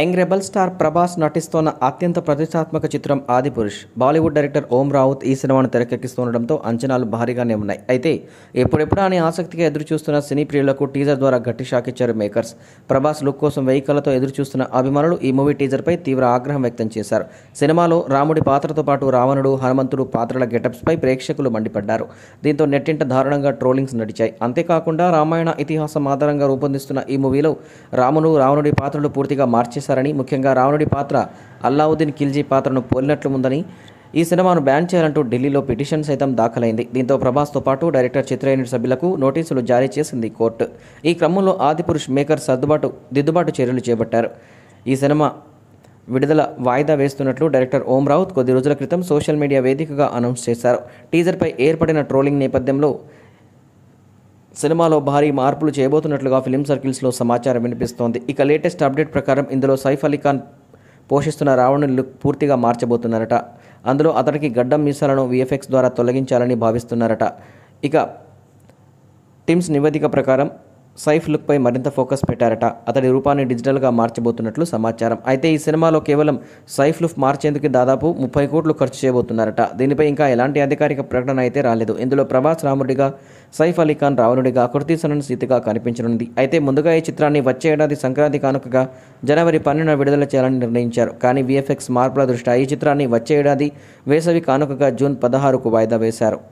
young rebel star Prabhas నటిస్తోన్న అత్యంత ప్రతిష్టాత్మక చిత్రం ఆదిపురుష్ బాలీవుడ్ డైరెక్టర్ ఓం రావుత్ ఈ సినిమాను తెరకెక్కిస్తుండటంతో అంచనాలు భారీగానే ఉన్నాయి అయితే ఎప్పుడెప్పుడా అని ఆసక్తిగా ఎదురు చూస్తున్న సినీ ప్రియులకు టీజర్ ద్వారా గట్టి షాక్ ఇచ్చారు మేకర్స్ ప్రభాస్ లుక్ కోసం వెహికలతో ఎదురు చూస్తున్న అభిమానులు ఈ మూవీ టీజర్పై తీవ్ర ఆగ్రహం వ్యక్తం చేశారు సినిమాలో రాముడి పాత్రతో పాటు రావణుడు హనుమంతుడు పాత్రల గెటప్స్పై ప్రేక్షకులు మండిపడ్డారు దీంతో నెట్టింట దారుణంగా ట్రోలింగ్స్ నడిచాయి అంతేకాకుండా రామాయణ ఇతిహాసం ఆధారంగా రూపొందిస్తున్న ఈ మూవీలో రామును రావణుడి పాత్రలు పూర్తిగా మార్చేస్తారు చేశారని ముఖ్యంగా రావణుడి పాత్ర అల్లావుద్దీన్ ఖిల్జీ పాత్రను పోలినట్లు ఉందని ఈ సినిమాను బ్యాన్ చేయాలంటూ ఢిల్లీలో పిటిషన్ సైతం దాఖలైంది దీంతో ప్రభాస్తో పాటు డైరెక్టర్ యూనిట్ సభ్యులకు నోటీసులు జారీ చేసింది కోర్టు ఈ క్రమంలో ఆదిపురుష్ మేకర్ సర్దుబాటు దిద్దుబాటు చర్యలు చేపట్టారు ఈ సినిమా విడుదల వాయిదా వేస్తున్నట్లు డైరెక్టర్ ఓం రావుత్ కొద్ది రోజుల క్రితం సోషల్ మీడియా వేదికగా అనౌన్స్ చేశారు టీజర్పై ఏర్పడిన ట్రోలింగ్ నేపథ్యంలో సినిమాలో భారీ మార్పులు చేయబోతున్నట్లుగా ఫిలిం సర్కిల్స్లో సమాచారం వినిపిస్తోంది ఇక లేటెస్ట్ అప్డేట్ ప్రకారం ఇందులో సైఫ్ అలీ ఖాన్ పోషిస్తున్న రావణుని లుక్ పూర్తిగా మార్చబోతున్నారట అందులో అతడికి గడ్డం మీసాలను విఎఫ్ఎక్స్ ద్వారా తొలగించాలని భావిస్తున్నారట ఇక టిమ్స్ నివేదిక ప్రకారం సైఫ్ లుక్పై మరింత ఫోకస్ పెట్టారట అతడి రూపాన్ని డిజిటల్గా మార్చబోతున్నట్లు సమాచారం అయితే ఈ సినిమాలో కేవలం సైఫ్ లుక్ మార్చేందుకు దాదాపు ముప్పై కోట్లు ఖర్చు చేయబోతున్నారట దీనిపై ఇంకా ఎలాంటి అధికారిక ప్రకటన అయితే రాలేదు ఇందులో ప్రభాస్ రాముడిగా సైఫ్ అలీ ఖాన్ రావణుడిగా సనన్ సీతగా కనిపించనుంది అయితే ముందుగా ఈ చిత్రాన్ని వచ్చే ఏడాది సంక్రాంతి కానుకగా జనవరి పన్నెండున విడుదల చేయాలని నిర్ణయించారు కానీ విఎఫ్ఎక్స్ మార్పుల దృష్ట్యా ఈ చిత్రాన్ని వచ్చే ఏడాది వేసవి కానుకగా జూన్ పదహారుకు వాయిదా వేశారు